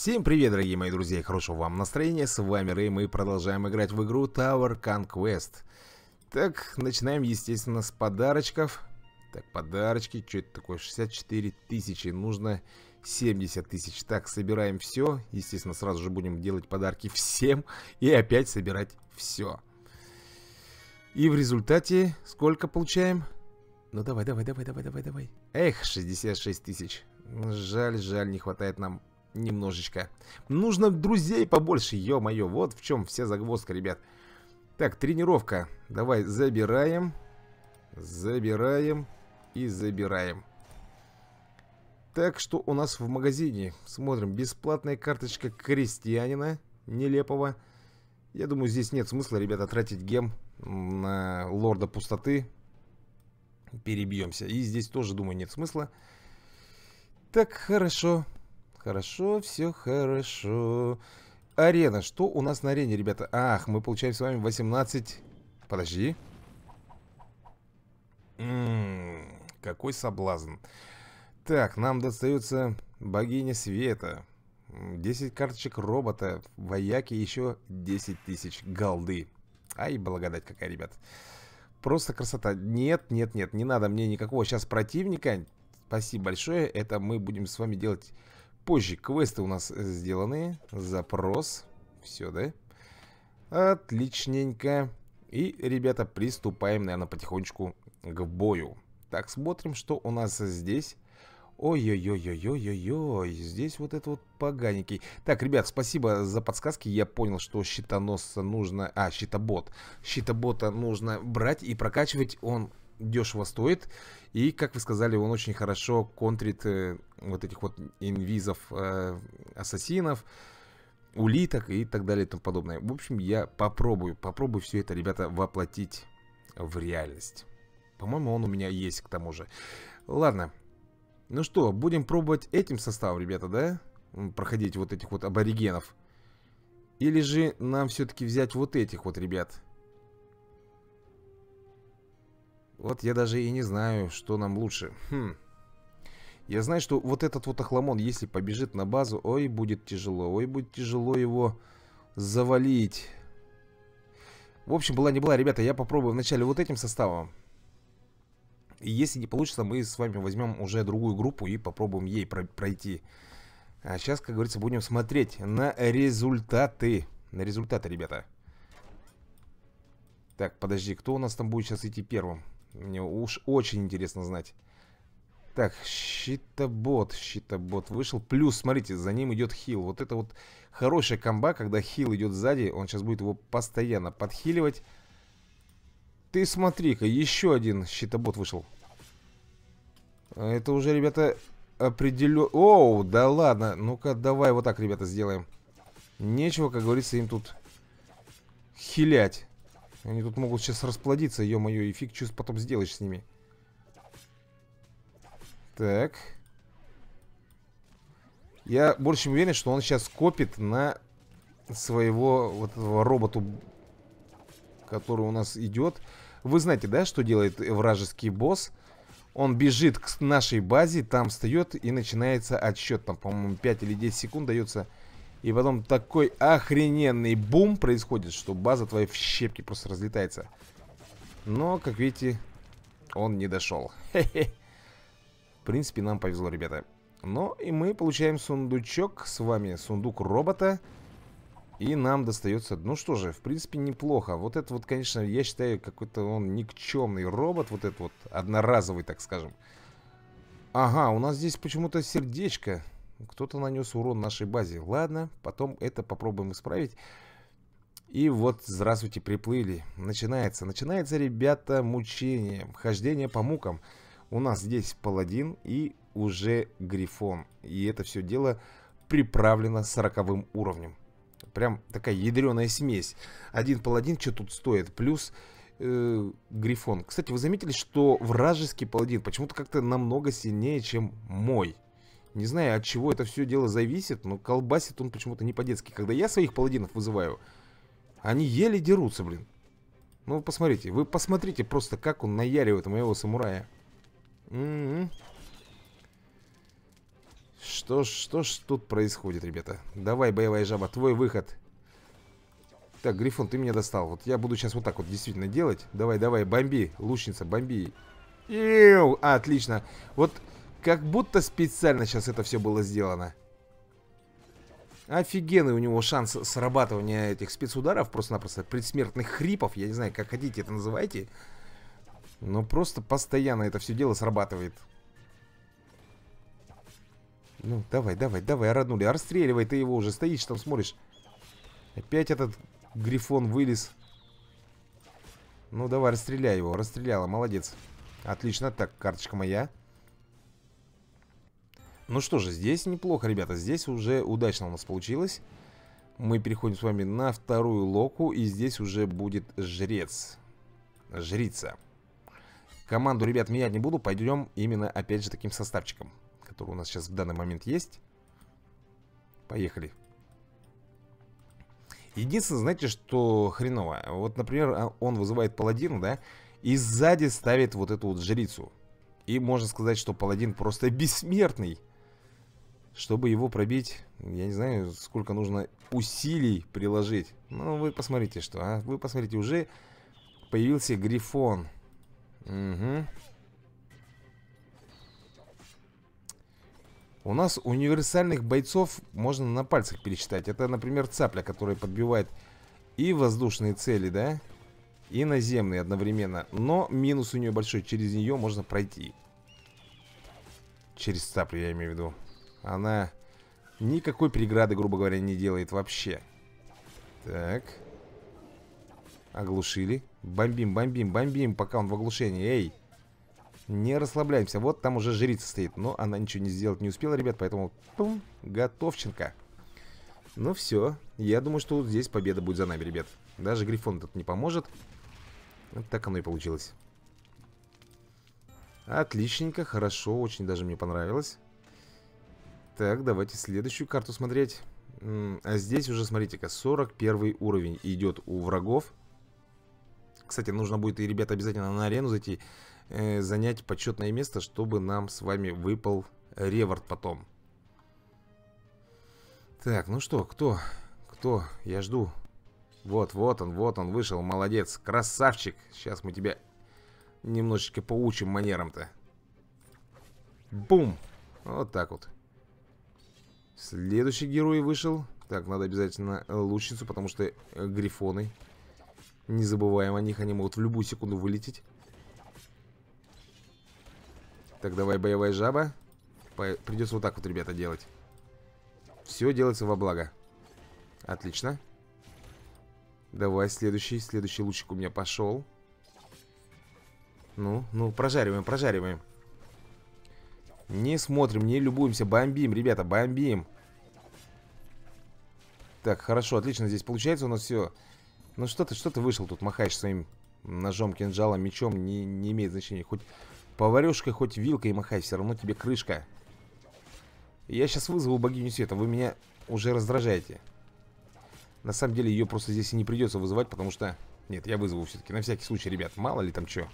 Всем привет, дорогие мои друзья, хорошего вам настроения, с вами Рэй, мы продолжаем играть в игру Tower Conquest Так, начинаем, естественно, с подарочков Так, подарочки, что это такое, 64 тысячи, нужно 70 тысяч Так, собираем все, естественно, сразу же будем делать подарки всем и опять собирать все И в результате сколько получаем? Ну давай, давай, давай, давай, давай, давай Эх, 66 тысяч Жаль, жаль, не хватает нам немножечко. Нужно друзей побольше, ё-моё, вот в чем вся загвоздка, ребят. Так, тренировка. Давай, забираем. Забираем и забираем. Так, что у нас в магазине? Смотрим, бесплатная карточка крестьянина нелепого. Я думаю, здесь нет смысла, ребята, тратить гем на лорда пустоты. Перебьемся. И здесь тоже, думаю, нет смысла. Так, хорошо. Хорошо, все хорошо. Арена. Что у нас на арене, ребята? Ах, мы получаем с вами 18... Подожди. М м-м, -м -м, какой соблазн. Так, нам достается богиня света. 10 карточек робота. Вояки еще 10 тысяч голды. Ай, благодать какая, ребят. Просто красота. Нет, нет, нет, не надо мне никакого сейчас противника. Спасибо большое. Это мы будем с вами делать позже. Квесты у нас э, сделаны. Запрос. Все, да? Отличненько. И, ребята, приступаем, наверное, потихонечку к бою. Так, смотрим, что у нас здесь. Ой-ой-ой-ой-ой-ой, здесь вот это вот поганенький. Так, ребят, спасибо за подсказки. Я понял, что щитоносца нужно... А, щитобот. Щитобота нужно брать и прокачивать он дешево стоит. И, как вы сказали, он очень хорошо контрит э, вот этих вот инвизов, э, ассасинов, улиток и так далее и тому подобное. В общем, я попробую, попробую все это, ребята, воплотить в реальность. По-моему, он у меня есть к тому же. Ладно. Ну что, будем пробовать этим составом, ребята, да? Проходить вот этих вот аборигенов. Или же нам все-таки взять вот этих вот ребят. Вот я даже и не знаю, что нам лучше. Хм. Я знаю, что вот этот вот охламон, если побежит на базу, ой, будет тяжело, ой, будет тяжело его завалить. В общем, была не была, ребята, я попробую вначале вот этим составом. И если не получится, мы с вами возьмем уже другую группу и попробуем ей пройти. А сейчас, как говорится, будем смотреть на результаты. На результаты, ребята. Так, подожди, кто у нас там будет сейчас идти первым? Мне уж очень интересно знать. Так, щитобот, щитобот вышел. Плюс, смотрите, за ним идет хил. Вот это вот хорошая комба, когда хил идет сзади. Он сейчас будет его постоянно подхиливать. Ты смотри-ка, еще один щитобот вышел. Это уже, ребята, определенно... Оу, да ладно. Ну-ка, давай вот так, ребята, сделаем. Нечего, как говорится, им тут хилять. Они тут могут сейчас расплодиться, ё-моё, и фиг что потом сделаешь с ними. Так. Я больше чем уверен, что он сейчас копит на своего вот этого роботу, который у нас идет. Вы знаете, да, что делает вражеский босс? Он бежит к нашей базе, там встает и начинается отсчет. Там, по-моему, 5 или 10 секунд дается и потом такой охрененный бум происходит, что база твоя в щепки просто разлетается. Но, как видите, он не дошел. В принципе, нам повезло, ребята. Но и мы получаем сундучок с вами, сундук робота. И нам достается, ну что же, в принципе, неплохо. Вот это вот, конечно, я считаю, какой-то он никчемный робот, вот этот вот, одноразовый, так скажем. Ага, у нас здесь почему-то сердечко. Кто-то нанес урон нашей базе. Ладно, потом это попробуем исправить. И вот, здравствуйте, приплыли. Начинается, начинается, ребята, мучение, хождение по мукам. У нас здесь паладин и уже грифон. И это все дело приправлено сороковым уровнем. Прям такая ядреная смесь. Один паладин, что тут стоит? Плюс э, грифон. Кстати, вы заметили, что вражеский паладин почему-то как-то намного сильнее, чем мой. Не знаю, от чего это все дело зависит, но колбасит он почему-то не по-детски. Когда я своих паладинов вызываю, они еле дерутся, блин. Ну, посмотрите, вы посмотрите просто, как он наяривает моего самурая. М м-м. -м -м. Что ж, что ж тут происходит, ребята? Давай, боевая жаба, твой выход. Так, Грифон, ты меня достал. Вот я буду сейчас вот так вот действительно делать. Давай, давай, бомби, лучница, бомби. Иу, отлично. Вот как будто специально сейчас это все было сделано. Офигенный у него шанс срабатывания этих спецударов, просто-напросто предсмертных хрипов, я не знаю, как хотите это называйте. Но просто постоянно это все дело срабатывает. Ну, давай, давай, давай, роднули, расстреливай, ты его уже стоишь там, смотришь. Опять этот грифон вылез. Ну, давай, расстреляй его, расстреляла, молодец. Отлично, так, карточка моя. Ну что же, здесь неплохо, ребята. Здесь уже удачно у нас получилось. Мы переходим с вами на вторую локу. И здесь уже будет жрец. Жрица. Команду, ребят, менять не буду. Пойдем именно, опять же, таким составчиком. Который у нас сейчас в данный момент есть. Поехали. Единственное, знаете, что хреново. Вот, например, а, он вызывает паладина, да? И сзади ставит вот эту вот жрицу. И можно сказать, что паладин просто бессмертный. Чтобы его пробить, я не знаю, сколько нужно усилий приложить. Ну, вы посмотрите, что, а? Вы посмотрите, уже появился Грифон. Угу. У нас универсальных бойцов можно на пальцах пересчитать. Это, например, цапля, которая подбивает и воздушные цели, да? И наземные одновременно. Но минус у нее большой. Через нее можно пройти. Через цаплю, я имею в виду. Она никакой преграды, грубо говоря, не делает вообще. Так. Оглушили. Бомбим, бомбим, бомбим, пока он в оглушении. Эй! Не расслабляемся. Вот там уже жрица стоит. Но она ничего не сделать не успела, ребят. Поэтому пум, готовченко. Ну все. Я думаю, что вот здесь победа будет за нами, ребят. Даже Грифон этот не поможет. Вот так оно и получилось. Отличненько, хорошо. Очень даже мне понравилось. Так, давайте следующую карту смотреть. А здесь уже, смотрите-ка, 41 уровень идет у врагов. Кстати, нужно будет и, ребята, обязательно на арену зайти, э, занять почетное место, чтобы нам с вами выпал реворд потом. Так, ну что, кто? Кто? Я жду. Вот, вот он, вот он вышел, молодец, красавчик. Сейчас мы тебя немножечко поучим манерам-то. Бум! Вот так вот. Следующий герой вышел. Так, надо обязательно э, лучницу, потому что э, грифоны. Не забываем о них, они могут в любую секунду вылететь. Так, давай, боевая жаба. придется вот так вот, ребята, делать. Все делается во благо. Отлично. Давай, следующий, следующий лучик у меня пошел. Ну, ну, прожариваем, прожариваем. Не смотрим, не любуемся, бомбим, ребята, бомбим. Так, хорошо, отлично здесь получается у нас все. Ну что ты, что ты вышел тут, махаешь своим ножом, кинжалом, мечом, не, не имеет значения. Хоть поварешкой, хоть вилкой махай, все равно тебе крышка. Я сейчас вызову богиню света, вы меня уже раздражаете. На самом деле ее просто здесь и не придется вызывать, потому что... Нет, я вызову все-таки, на всякий случай, ребят, мало ли там что.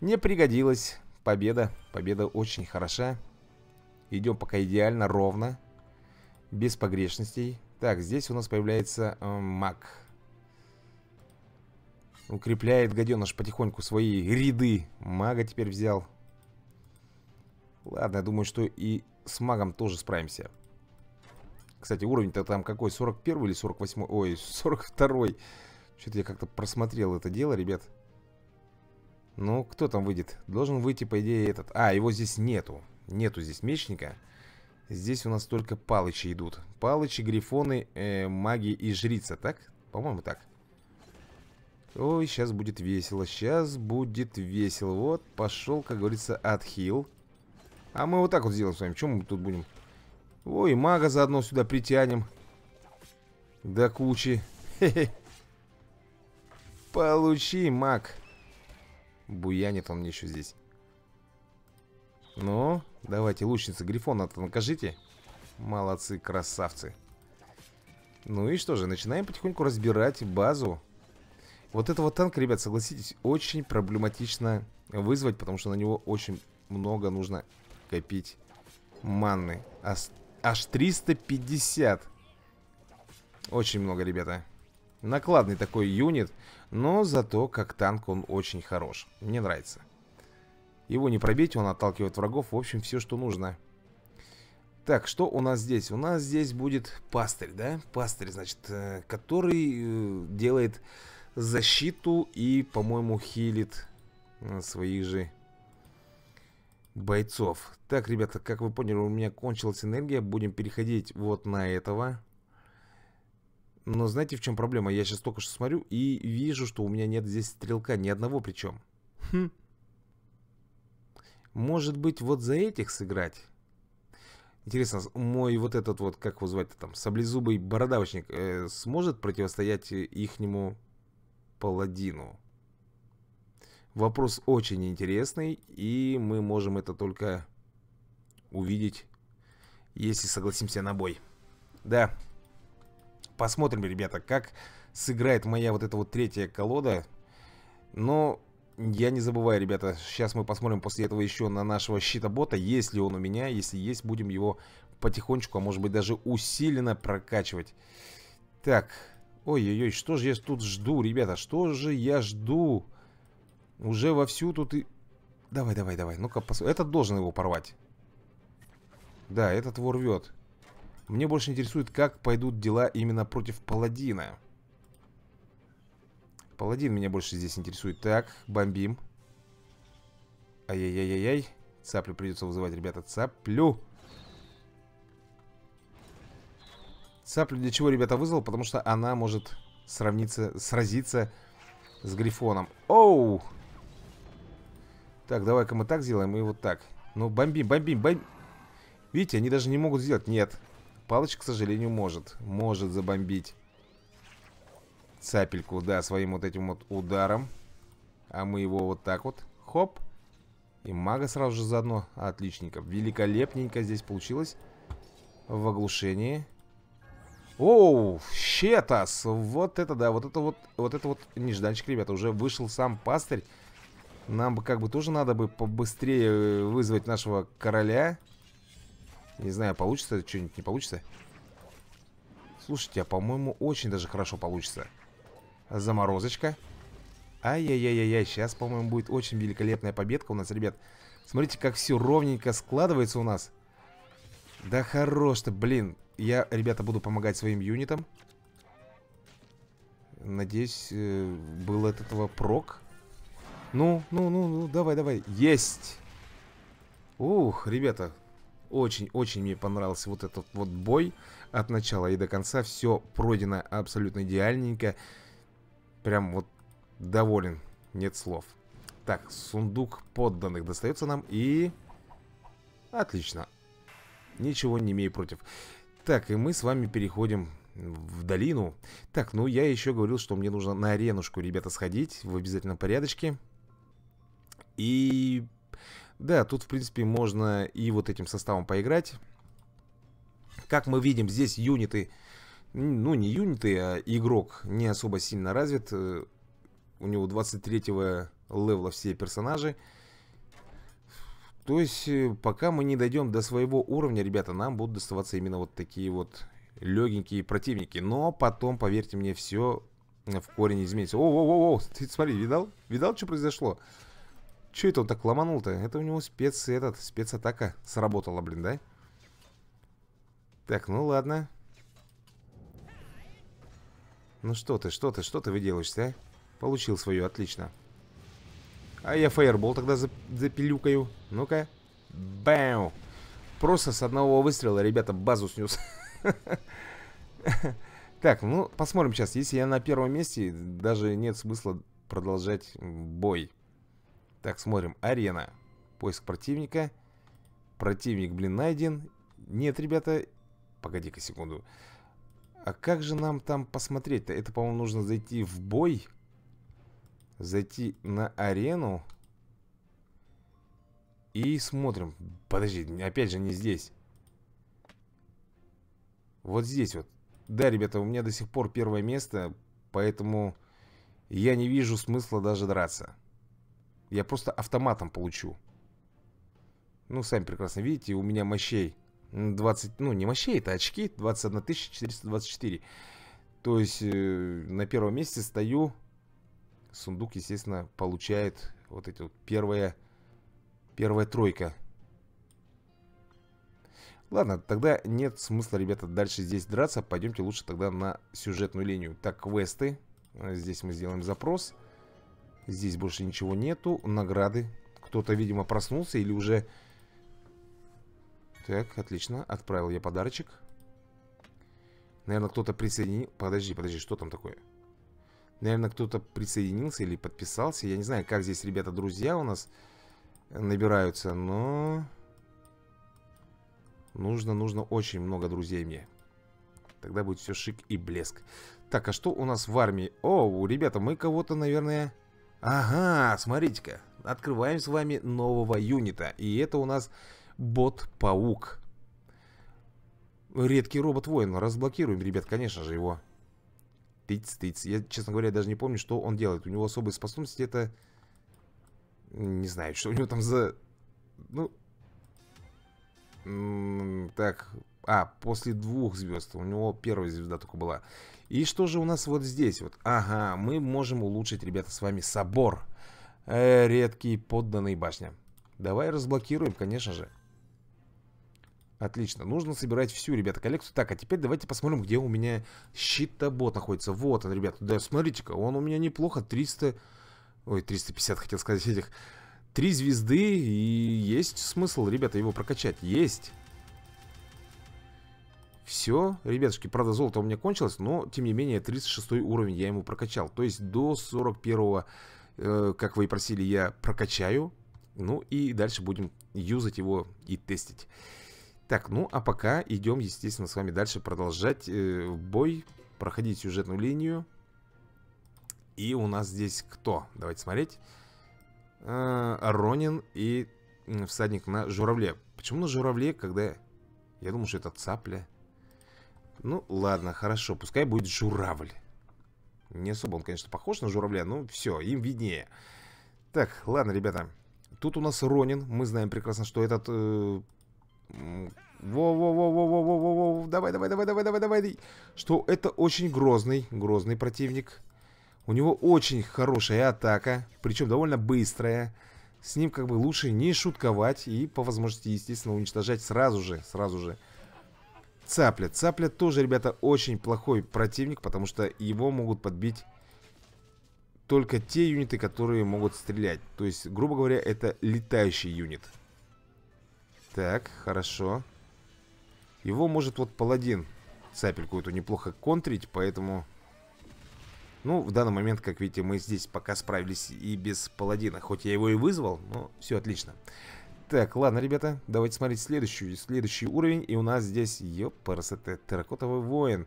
Не пригодилось победа. Победа очень хороша. Идем пока идеально, ровно. Без погрешностей. Так, здесь у нас появляется э, маг. Укрепляет гаденыш потихоньку свои ряды. Мага теперь взял. Ладно, я думаю, что и с магом тоже справимся. Кстати, уровень-то там какой? 41 или 48? Ой, 42. Что-то я как-то просмотрел это дело, ребят. Ну, кто там выйдет? Должен выйти, по идее, этот... А, его здесь нету. Нету здесь мечника. Здесь у нас только палычи идут. Палычи, грифоны, э, маги и жрица, так? По-моему, так. Ой, сейчас будет весело, сейчас будет весело. Вот, пошел, как говорится, отхил. А мы вот так вот сделаем с вами. Чем мы тут будем? Ой, мага заодно сюда притянем. До кучи. Хе -хе. Получи, маг. Буянит он мне еще здесь. Ну, давайте, лучницы Грифона-то накажите. Молодцы, красавцы. Ну и что же, начинаем потихоньку разбирать базу. Вот этого танка, ребят, согласитесь, очень проблематично вызвать, потому что на него очень много нужно копить манны. Аж, аж 350. Очень много, ребята. Накладный такой юнит, но зато как танк он очень хорош. Мне нравится. Его не пробить, он отталкивает врагов. В общем, все, что нужно. Так, что у нас здесь? У нас здесь будет пастырь, да? Пастырь, значит, э, который э, делает защиту и, по-моему, хилит э, своих же бойцов. Так, ребята, как вы поняли, у меня кончилась энергия. Будем переходить вот на этого. Но знаете, в чем проблема? Я сейчас только что смотрю и вижу, что у меня нет здесь стрелка, ни одного причем. Хм. Может быть, вот за этих сыграть? Интересно, мой вот этот вот, как его звать-то там, саблезубый бородавочник э, сможет противостоять э, ихнему паладину? Вопрос очень интересный, и мы можем это только увидеть, если согласимся на бой. Да, посмотрим, ребята, как сыграет моя вот эта вот третья колода. Но я не забываю, ребята, сейчас мы посмотрим после этого еще на нашего щита-бота, есть ли он у меня. Если есть, будем его потихонечку, а может быть даже усиленно прокачивать. Так, ой-ой-ой, что же я тут жду, ребята, что же я жду? Уже вовсю тут и... Давай, давай, давай, ну-ка, пос... этот должен его порвать. Да, этот ворвет. Мне больше интересует, как пойдут дела именно против Паладина. Паладин меня больше здесь интересует. Так, бомбим. Ай-яй-яй-яй-яй. Цаплю придется вызывать, ребята. Цаплю. Цаплю для чего, ребята, вызвал? Потому что она может сравниться, сразиться с Грифоном. Оу! Так, давай-ка мы так сделаем и вот так. Ну, бомбим, бомбим, бомбим. Видите, они даже не могут сделать. Нет. Палыч, к сожалению, может. Может забомбить цапельку, да, своим вот этим вот ударом. А мы его вот так вот, хоп. И мага сразу же заодно. Отличненько. Великолепненько здесь получилось. В оглушении. Оу, щетас. Вот это да, вот это вот, вот это вот нежданчик, ребята. Уже вышел сам пастырь. Нам бы как бы тоже надо бы побыстрее э, вызвать нашего короля. Не знаю, получится что-нибудь, не получится. Слушайте, а по-моему, очень даже хорошо получится. Заморозочка. Ай-яй-яй-яй, сейчас, по-моему, будет очень великолепная победка у нас, ребят. Смотрите, как все ровненько складывается у нас. Да хорош то, блин. Я, ребята, буду помогать своим юнитам. Надеюсь, э, был от этого прок. Ну, ну, ну, ну, давай, давай. Есть! Ух, ребята, очень-очень мне понравился вот этот вот бой от начала и до конца. Все пройдено абсолютно идеальненько. Прям вот доволен, нет слов. Так, сундук подданных достается нам и... Отлично. Ничего не имею против. Так, и мы с вами переходим в долину. Так, ну я еще говорил, что мне нужно на аренушку, ребята, сходить в обязательном порядочке. И да, тут, в принципе, можно и вот этим составом поиграть. Как мы видим, здесь юниты... Ну, не юниты, а игрок не особо сильно развит. Э, у него 23 левла все персонажи. То есть, э, пока мы не дойдем до своего уровня, ребята, нам будут доставаться именно вот такие вот легенькие противники. Но потом, поверьте мне, все в корень изменится. О, о, о, о, ты смотри, видал? Видал, что произошло? Че это он так ломанул-то? Это у него спец... этот... спецатака сработала, блин, да? Так, ну ладно. Ну что ты, что ты, что ты выделаешься, а? Получил свою, отлично. А я фаербол тогда за запилюкаю. Ну-ка. Бэу. Просто с одного выстрела, ребята, базу снес. Так, ну, посмотрим сейчас. Если я на первом месте, даже нет смысла продолжать бой. Так, смотрим. Арена. Поиск противника. Противник, блин, найден. Нет, ребята. Погоди-ка секунду. А как же нам там посмотреть-то? Это, по-моему, нужно зайти в бой. Зайти на арену. И смотрим. Подожди, опять же не здесь. Вот здесь вот. Да, ребята, у меня до сих пор первое место, поэтому я не вижу смысла даже драться. Я просто автоматом получу. Ну, сами прекрасно видите, у меня мощей 20, ну не мощей, это очки 21 424. То есть э, на первом месте стою. Сундук, естественно, получает вот эти вот первая, первая тройка. Ладно, тогда нет смысла, ребята, дальше здесь драться. Пойдемте лучше тогда на сюжетную линию. Так, квесты. Здесь мы сделаем запрос. Запрос. Здесь больше ничего нету. Награды. Кто-то, видимо, проснулся или уже... Так, отлично. Отправил я подарочек. Наверное, кто-то присоединил... Подожди, подожди, что там такое? Наверное, кто-то присоединился или подписался. Я не знаю, как здесь, ребята, друзья у нас набираются, но... Нужно, нужно очень много друзей мне. Тогда будет все шик и блеск. Так, а что у нас в армии? О, у ребята, мы кого-то, наверное... Ага, смотрите-ка, открываем с вами нового юнита, и это у нас бот-паук. Редкий робот-воин, разблокируем, ребят, конечно же, его. Тыц-тыц, я, честно говоря, даже не помню, что он делает. У него особые способности, это... Не знаю, что у него там за... Ну... Так, а, после двух звезд. У него первая звезда только была. И что же у нас вот здесь вот? Ага, мы можем улучшить, ребята, с вами собор. Э, редкий подданный башня. Давай разблокируем, конечно же. Отлично, нужно собирать всю, ребята, коллекцию Так, а теперь давайте посмотрим, где у меня щитобот находится Вот он, ребята, да, смотрите-ка, он у меня неплохо 300, ой, 350 хотел сказать этих Три звезды и есть смысл, ребята, его прокачать Есть все, ребятушки, правда золото у меня кончилось, но тем не менее 36 уровень я ему прокачал. То есть до 41, э, как вы и просили, я прокачаю. Ну и дальше будем юзать его и тестить. Так, ну а пока идем, естественно, с вами дальше продолжать э, бой, проходить сюжетную линию. И у нас здесь кто? Давайте смотреть. Э, Ронин и всадник на журавле. Почему на журавле, когда... Я думал, что это цапля. Ну, ладно, хорошо, пускай будет журавль. Не особо он, конечно, похож на журавля, но все, им виднее. Так, ладно, ребята. Тут у нас Ронин. Мы знаем прекрасно, что этот... Э... Во-во-во-во-во-во-во-во. Давай, давай, давай, давай, давай, давай. Что это очень грозный, грозный противник. У него очень хорошая атака, причем довольно быстрая. С ним как бы лучше не шутковать и по возможности, естественно, уничтожать сразу же, сразу же. Цапля. Цапля тоже, ребята, очень плохой противник, потому что его могут подбить только те юниты, которые могут стрелять. То есть, грубо говоря, это летающий юнит. Так, хорошо. Его может вот паладин цапельку эту неплохо контрить, поэтому... Ну, в данный момент, как видите, мы здесь пока справились и без паладина. Хоть я его и вызвал, но все отлично. Так, ладно, ребята, давайте смотреть следующий, следующий уровень. И у нас здесь, ёпарас, это терракотовый воин.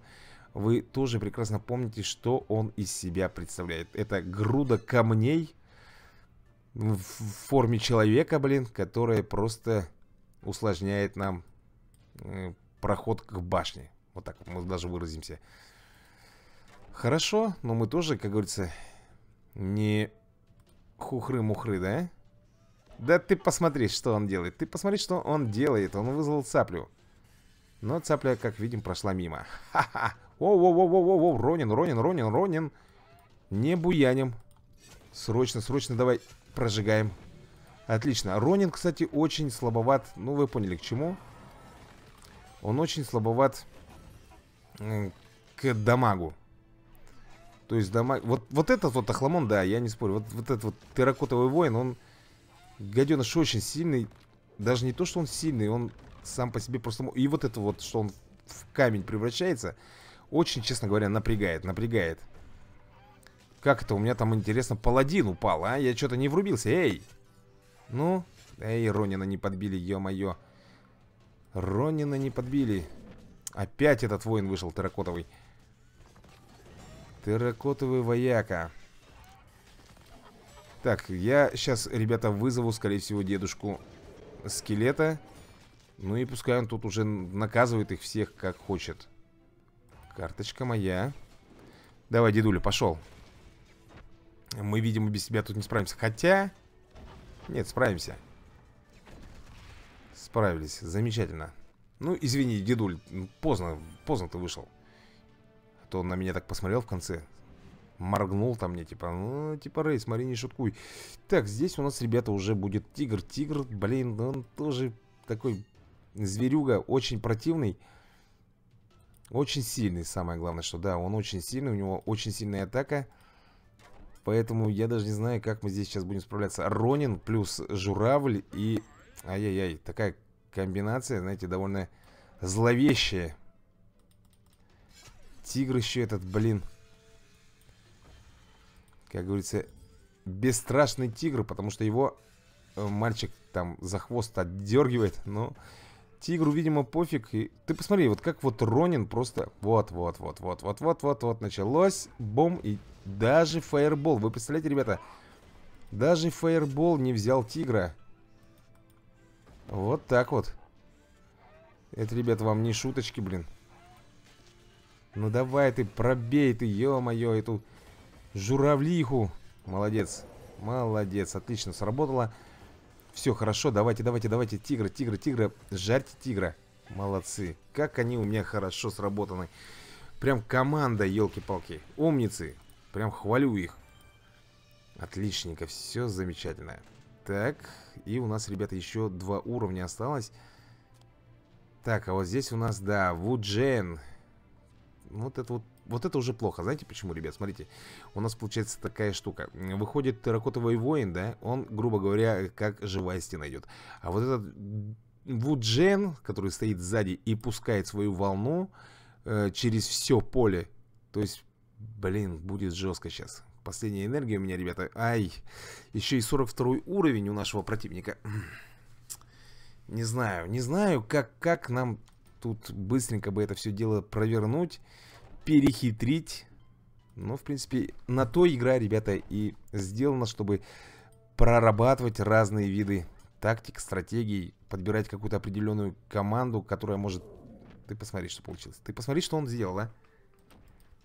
Вы тоже прекрасно помните, что он из себя представляет. Это груда камней в форме человека, блин, которая просто усложняет нам э, проход к башне. Вот так мы даже выразимся. Хорошо, но мы тоже, как говорится, не хухры-мухры, да? Да ты посмотри, что он делает. Ты посмотри, что он делает. Он вызвал цаплю. Но цапля, как видим, прошла мимо. Ха-ха. Воу-воу-воу-воу-воу. Ронин, Ронин, Ронин, Ронин. Не буянем. Срочно, срочно давай прожигаем. Отлично. Ронин, кстати, очень слабоват. Ну, вы поняли, к чему. Он очень слабоват к дамагу. То есть дамаг... Вот, вот этот вот Ахламон, да, я не спорю. Вот, вот этот вот терракотовый воин, он Гаденыш очень сильный. Даже не то, что он сильный, он сам по себе просто... И вот это вот, что он в камень превращается, очень, честно говоря, напрягает, напрягает. Как это? У меня там, интересно, паладин упал, а? Я что-то не врубился, эй! Ну? Эй, Ронина не подбили, ё-моё. Ронина не подбили. Опять этот воин вышел, терракотовый. Терракотовый вояка. Так, я сейчас, ребята, вызову, скорее всего, дедушку скелета. Ну и пускай он тут уже наказывает их всех, как хочет. Карточка моя. Давай, дедуля, пошел. Мы, видимо, без тебя тут не справимся. Хотя... Нет, справимся. Справились. Замечательно. Ну, извини, дедуль, поздно, поздно ты вышел. А то он на меня так посмотрел в конце моргнул там мне, типа, ну, типа, Рэй, смотри, не шуткуй. Так, здесь у нас, ребята, уже будет тигр. Тигр, блин, он тоже такой зверюга, очень противный. Очень сильный, самое главное, что да, он очень сильный, у него очень сильная атака. Поэтому я даже не знаю, как мы здесь сейчас будем справляться. Ронин плюс журавль и... Ай-яй-яй, такая комбинация, знаете, довольно зловещая. Тигр еще этот, блин как говорится, бесстрашный тигр, потому что его э, мальчик там за хвост отдергивает, но тигру, видимо, пофиг. И ты посмотри, вот как вот Ронин просто вот-вот-вот-вот-вот-вот-вот-вот началось, бом, и даже фаербол, вы представляете, ребята, даже фаербол не взял тигра. Вот так вот. Это, ребята, вам не шуточки, блин. Ну давай ты, пробей ты, ё-моё, эту Журавлиху. Молодец. Молодец. Отлично сработало. Все, хорошо. Давайте, давайте, давайте. тигры, тигры, тигры, Жарьте тигра. Молодцы. Как они у меня хорошо сработаны. Прям команда, елки-палки. Умницы. Прям хвалю их. Отличненько. Все замечательно. Так. И у нас, ребята, еще два уровня осталось. Так, а вот здесь у нас, да, Вуджен. Вот это вот вот это уже плохо. Знаете почему, ребят? Смотрите, у нас получается такая штука. Выходит терракотовый воин, да? Он, грубо говоря, как живая стена идет. А вот этот Вуджен, который стоит сзади и пускает свою волну э, через все поле. То есть, блин, будет жестко сейчас. Последняя энергия у меня, ребята. Ай, еще и 42 уровень у нашего противника. Не знаю, не знаю, как, как нам тут быстренько бы это все дело провернуть перехитрить. Ну, в принципе, на то игра, ребята, и сделана, чтобы прорабатывать разные виды тактик, стратегий, подбирать какую-то определенную команду, которая может... Ты посмотри, что получилось. Ты посмотри, что он сделал, а?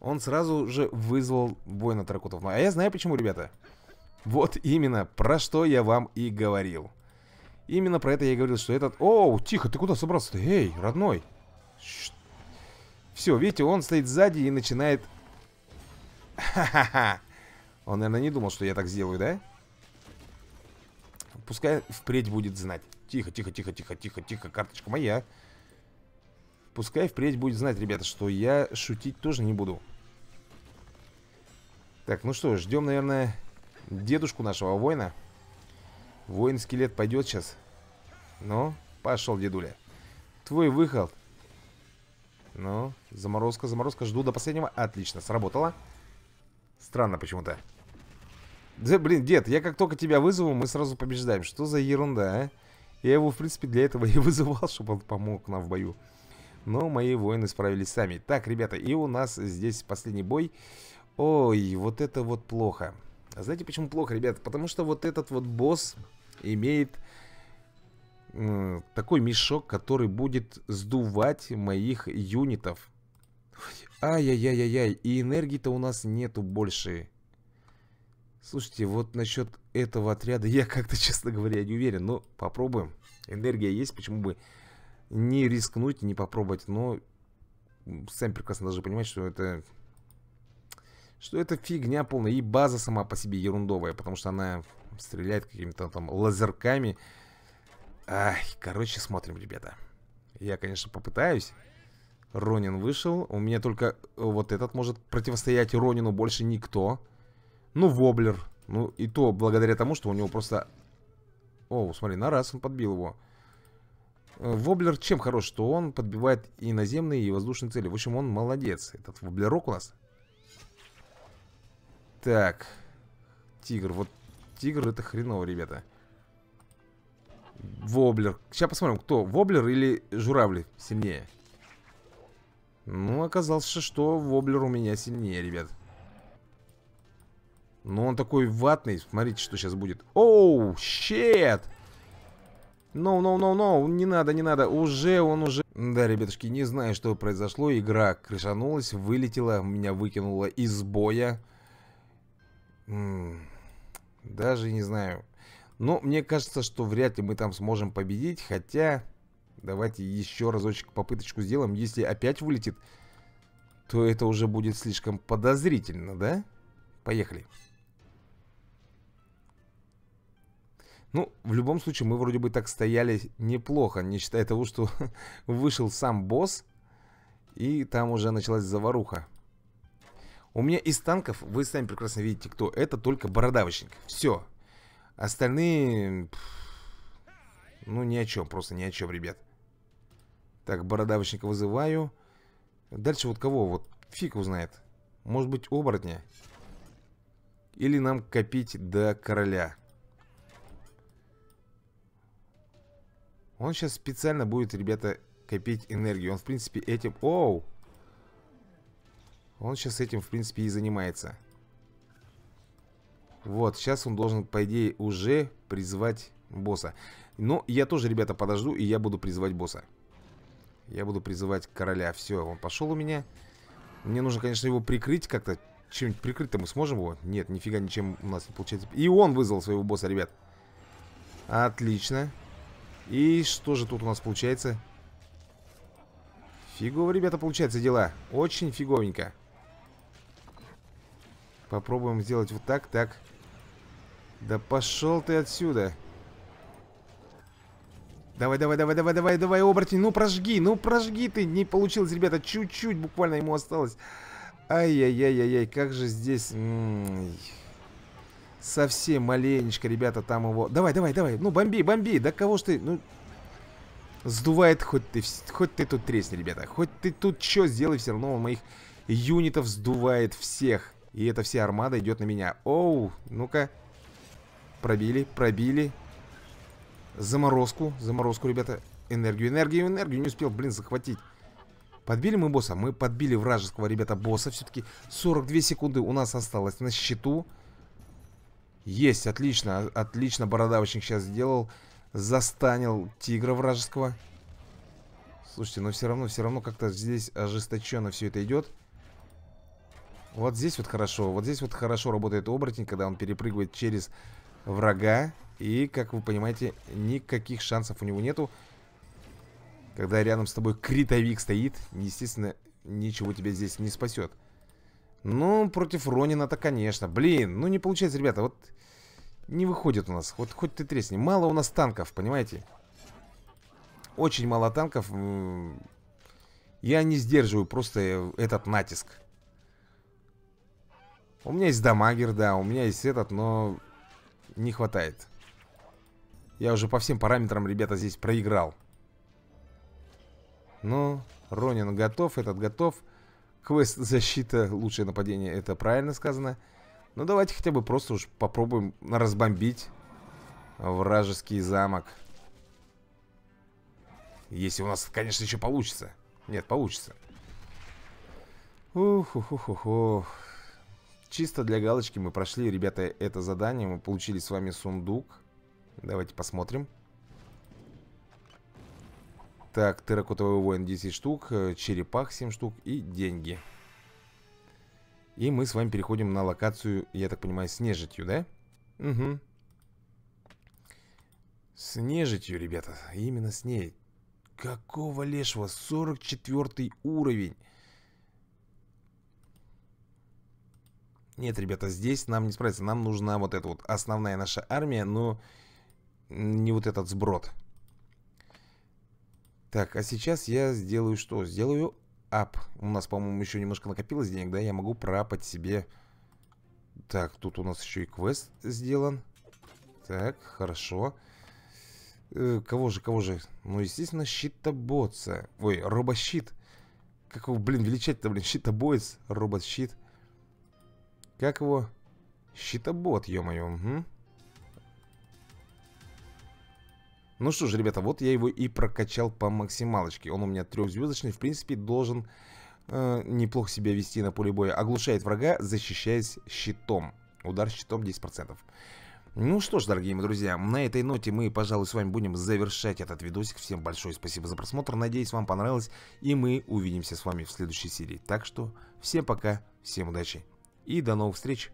Он сразу же вызвал воина таракотов. А я знаю почему, ребята. Вот именно, про что я вам и говорил. Именно про это я и говорил, что этот... о, тихо, ты куда собрался-то? Эй, родной! Что? Все, видите, он стоит сзади и начинает... Ха-ха-ха. Он, наверное, не думал, что я так сделаю, да? Пускай впредь будет знать. Тихо, тихо, тихо, тихо, тихо, тихо, карточка моя. Пускай впредь будет знать, ребята, что я шутить тоже не буду. Так, ну что, ждем, наверное, дедушку нашего воина. Воин-скелет пойдет сейчас. Ну, пошел, дедуля. Твой выход ну, заморозка, заморозка. Жду до последнего. Отлично, сработало. Странно почему-то. Да, блин, дед, я как только тебя вызову, мы сразу побеждаем. Что за ерунда, а? Я его, в принципе, для этого и вызывал, чтобы он помог нам в бою. Но мои воины справились сами. Так, ребята, и у нас здесь последний бой. Ой, вот это вот плохо. А знаете, почему плохо, ребята? Потому что вот этот вот босс имеет такой мешок, который будет сдувать моих юнитов. Ай-яй-яй-яй-яй, и энергии-то у нас нету больше. Слушайте, вот насчет этого отряда я как-то, честно говоря, не уверен, но попробуем. Энергия есть, почему бы не рискнуть, не попробовать, но сами прекрасно даже понимать, что это... Что это фигня полная, и база сама по себе ерундовая, потому что она стреляет какими-то там лазерками, Ай, короче, смотрим, ребята Я, конечно, попытаюсь Ронин вышел У меня только э, вот этот может противостоять Ронину больше никто Ну, Воблер Ну, и то благодаря тому, что у него просто... О, смотри, на раз он подбил его э, Воблер чем хорош? Что он подбивает и наземные, и воздушные цели В общем, он молодец Этот воблерок у нас Так Тигр, вот тигр это хреново, ребята Воблер. Сейчас посмотрим, кто, Воблер или Журавли сильнее. Ну, оказалось, что Воблер у меня сильнее, ребят. Ну он такой ватный. Смотрите, что сейчас будет. Оу, oh, щет! No, no, no, no, не надо, не надо. Уже, он уже... Да, ребятушки, не знаю, что произошло. Игра крышанулась, вылетела, меня выкинула из боя. М -м даже не знаю... Но мне кажется, что вряд ли мы там сможем победить, хотя... Давайте еще разочек попыточку сделаем. Если опять вылетит, то это уже будет слишком подозрительно, да? Поехали. Ну, в любом случае, мы вроде бы так стояли неплохо, не считая того, что вышел сам босс, и там уже началась заваруха. У меня из танков, вы сами прекрасно видите, кто это, только бородавочник. Все, Остальные... Ну, ни о чем, просто ни о чем, ребят. Так, бородавочника вызываю. Дальше вот кого? Вот фиг его знает. Может быть, оборотня? Или нам копить до короля? Он сейчас специально будет, ребята, копить энергию. Он, в принципе, этим... Оу! Он сейчас этим, в принципе, и занимается. Вот, сейчас он должен, по идее, уже призвать босса. Но я тоже, ребята, подожду, и я буду призывать босса. Я буду призывать короля. Все, он пошел у меня. Мне нужно, конечно, его прикрыть как-то. Чем-нибудь прикрыть-то мы сможем его? Нет, нифига ничем у нас не получается. И он вызвал своего босса, ребят. Отлично. И что же тут у нас получается? Фигово, ребята, получается дела. Очень фиговенько. Попробуем сделать вот так, так. Да пошел ты отсюда. Давай, давай, давай, давай, давай, давай, оборотень. Ну прожги, ну прожги ты. Не получилось, ребята. Чуть-чуть буквально ему осталось. Ай-яй-яй-яй-яй, как же здесь... М -м Совсем маленечко, ребята, там его... Давай, давай, давай, ну бомби, бомби, да кого ж ты... Ну... Сдувает хоть ты, хоть ты тут тресни, ребята. Хоть ты тут что сделай, все равно он моих юнитов сдувает всех. И эта вся армада идет на меня. Оу, ну-ка... Пробили, пробили. Заморозку, заморозку, ребята. Энергию, энергию, энергию. Не успел, блин, захватить. Подбили мы босса? Мы подбили вражеского, ребята, босса. Все-таки 42 секунды у нас осталось на счету. Есть, отлично, отлично бородавочник сейчас сделал. Застанил тигра вражеского. Слушайте, но все равно, все равно как-то здесь ожесточенно все это идет. Вот здесь вот хорошо, вот здесь вот хорошо работает оборотень, когда он перепрыгивает через врага. И, как вы понимаете, никаких шансов у него нету. Когда рядом с тобой критовик стоит, естественно, ничего тебя здесь не спасет. Ну, против Ронина-то, конечно. Блин, ну не получается, ребята, вот не выходит у нас. Вот хоть ты тресни. Мало у нас танков, понимаете? Очень мало танков. Я не сдерживаю просто э, этот натиск. У меня есть дамагер, да, у меня есть этот, но не хватает. Я уже по всем параметрам, ребята, здесь проиграл. Ну, Ронин готов, этот готов. Квест защита, лучшее нападение, это правильно сказано. Ну, давайте хотя бы просто уж попробуем разбомбить вражеский замок. Если у нас, конечно, еще получится. Нет, получится. Ух, ух, ух, ух, ух. Чисто для галочки мы прошли, ребята, это задание. Мы получили с вами сундук. Давайте посмотрим. Так, терракотовый воин 10 штук, э, черепах 7 штук и деньги. И мы с вами переходим на локацию, я так понимаю, с нежитью, да? Угу. С нежитью, ребята, именно с ней. Какого лешего? 44 уровень. Нет, ребята, здесь нам не справиться. Нам нужна вот эта вот основная наша армия, но не вот этот сброд. Так, а сейчас я сделаю что? Сделаю ап. У нас, по-моему, еще немножко накопилось денег, да? Я могу пропать себе... Так, тут у нас еще и квест сделан. Так, хорошо. Э, кого же, кого же? Ну, естественно, щитобоца. Ой, робощит. Какого, блин, величать-то, блин, щитобоец, робот-щит. Как его? Щитобот, ё-моё. Угу. Ну что же, ребята, вот я его и прокачал по максималочке. Он у меня трехзвездочный, в принципе, должен э, неплохо себя вести на поле боя. Оглушает врага, защищаясь щитом. Удар щитом 10%. Ну что ж, дорогие мои друзья, на этой ноте мы, пожалуй, с вами будем завершать этот видосик. Всем большое спасибо за просмотр, надеюсь, вам понравилось, и мы увидимся с вами в следующей серии. Так что, всем пока, всем удачи, и до новых встреч!